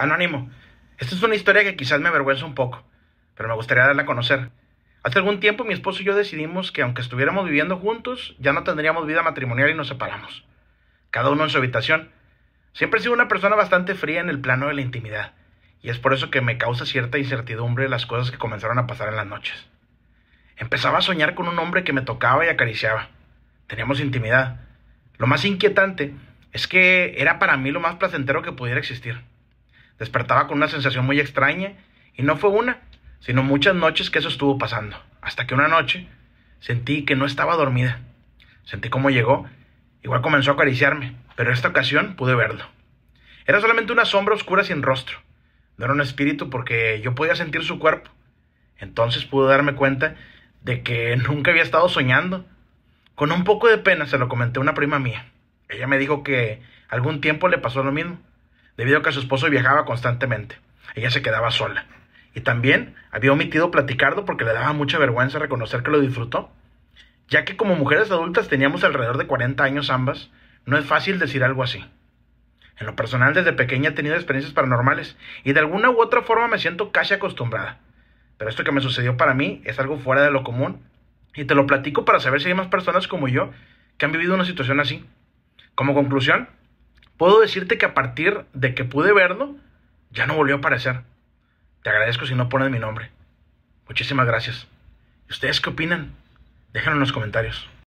Anónimo, esta es una historia que quizás me avergüenza un poco, pero me gustaría darla a conocer. Hace algún tiempo mi esposo y yo decidimos que aunque estuviéramos viviendo juntos, ya no tendríamos vida matrimonial y nos separamos. Cada uno en su habitación. Siempre he sido una persona bastante fría en el plano de la intimidad, y es por eso que me causa cierta incertidumbre las cosas que comenzaron a pasar en las noches. Empezaba a soñar con un hombre que me tocaba y acariciaba. Teníamos intimidad. Lo más inquietante es que era para mí lo más placentero que pudiera existir. Despertaba con una sensación muy extraña, y no fue una, sino muchas noches que eso estuvo pasando, hasta que una noche sentí que no estaba dormida. Sentí cómo llegó, igual comenzó a acariciarme, pero en esta ocasión pude verlo. Era solamente una sombra oscura sin rostro, no era un espíritu porque yo podía sentir su cuerpo. Entonces pude darme cuenta de que nunca había estado soñando. Con un poco de pena se lo comenté a una prima mía. Ella me dijo que algún tiempo le pasó lo mismo, debido a que su esposo viajaba constantemente. Ella se quedaba sola. Y también había omitido platicarlo porque le daba mucha vergüenza reconocer que lo disfrutó. Ya que como mujeres adultas teníamos alrededor de 40 años ambas, no es fácil decir algo así. En lo personal, desde pequeña he tenido experiencias paranormales y de alguna u otra forma me siento casi acostumbrada. Pero esto que me sucedió para mí es algo fuera de lo común y te lo platico para saber si hay más personas como yo que han vivido una situación así. Como conclusión, puedo decirte que a partir de que pude verlo, ya no volvió a aparecer. Te agradezco si no ponen mi nombre. Muchísimas gracias. ¿Y ¿Ustedes qué opinan? Déjenlo en los comentarios.